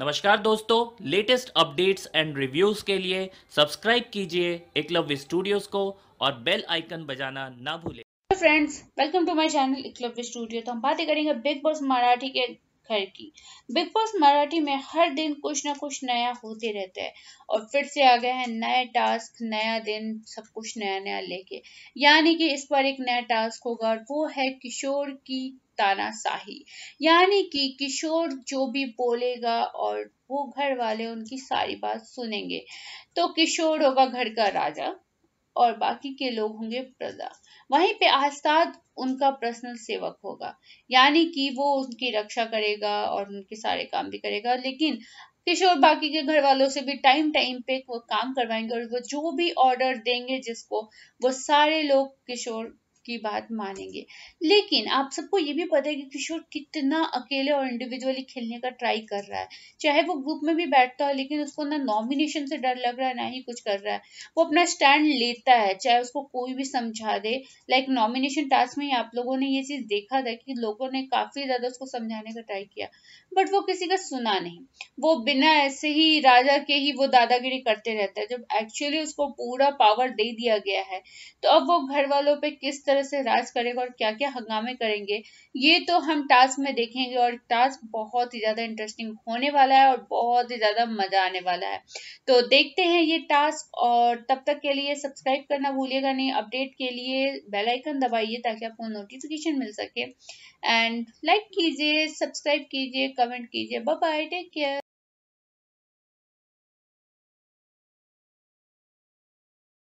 नमस्कार दोस्तों latest updates and reviews के लिए सब्सक्राइब कीजिए एकलव्य स्टूडियोज को और बेल आइकन बजाना ना भूले friends welcome to my channel Eklavya studio तो हम बातें करेंगे बिग बॉस मराठी के घर की बिग बॉस मराठी में हर दिन कुछ ना कुछ नया होते रहता है और फिर से आ गए हैं नए टास्क नया दिन सब कुछ नया नया लेके यानी कि इस बार एक नया टास्क होगा और वो है किशोर की तानाशाही यानी कि किशोर जो भी बोलेगा और वो घर वाले उनकी सारी बात सुनेंगे तो किशोर होगा घर का राजा और बाकी के लोग होंगे प्रजा वहीं पे आस्ताद उनका पर्सनल सेवक होगा यानी कि वो उनकी रक्षा करेगा और उनके सारे काम भी करेगा लेकिन किशोर बाकी के घर वालों से भी टाइम टाइम पे वो काम करवाएंगे और वो जो भी ऑर्डर देंगे जिसको वो सारे लोग किशोर की बात मानेंगे लेकिन आप सबको ये भी पता है कि किशोर कितना अकेले और इंडिविजुअली खेलने का ट्राई कर रहा है चाहे वो ग्रुप में भी बैठता हो लेकिन उसको ना नॉमिनेशन से डर लग रहा है ना ही कुछ कर रहा है वो अपना स्टैंड लेता है चाहे उसको कोई भी समझा दे लाइक नॉमिनेशन टास्क में ही आप लोगों ने ये चीज़ देखा था कि लोगों ने काफ़ी ज़्यादा उसको समझाने का ट्राई किया बट वो किसी का सुना नहीं वो बिना ऐसे ही राजा के ही वो दादागिरी करते रहता है जब एक्चुअली उसको पूरा पावर दे दिया गया है तो अब वो घर वालों पर किस तरह तरह से राज करेगा और क्या क्या हंगामे करेंगे ये तो हम टास्क में देखेंगे और टास्क बहुत ही ज़्यादा इंटरेस्टिंग होने वाला है और बहुत ही ज़्यादा मज़ा आने वाला है तो देखते हैं ये टास्क और तब तक के लिए सब्सक्राइब करना भूलिएगा नहीं अपडेट के लिए बेलाइकन दबाइए ताकि आपको नोटिफिकेशन मिल सके एंड लाइक कीजिए सब्सक्राइब कीजिए कमेंट कीजिए बाय टेक केयर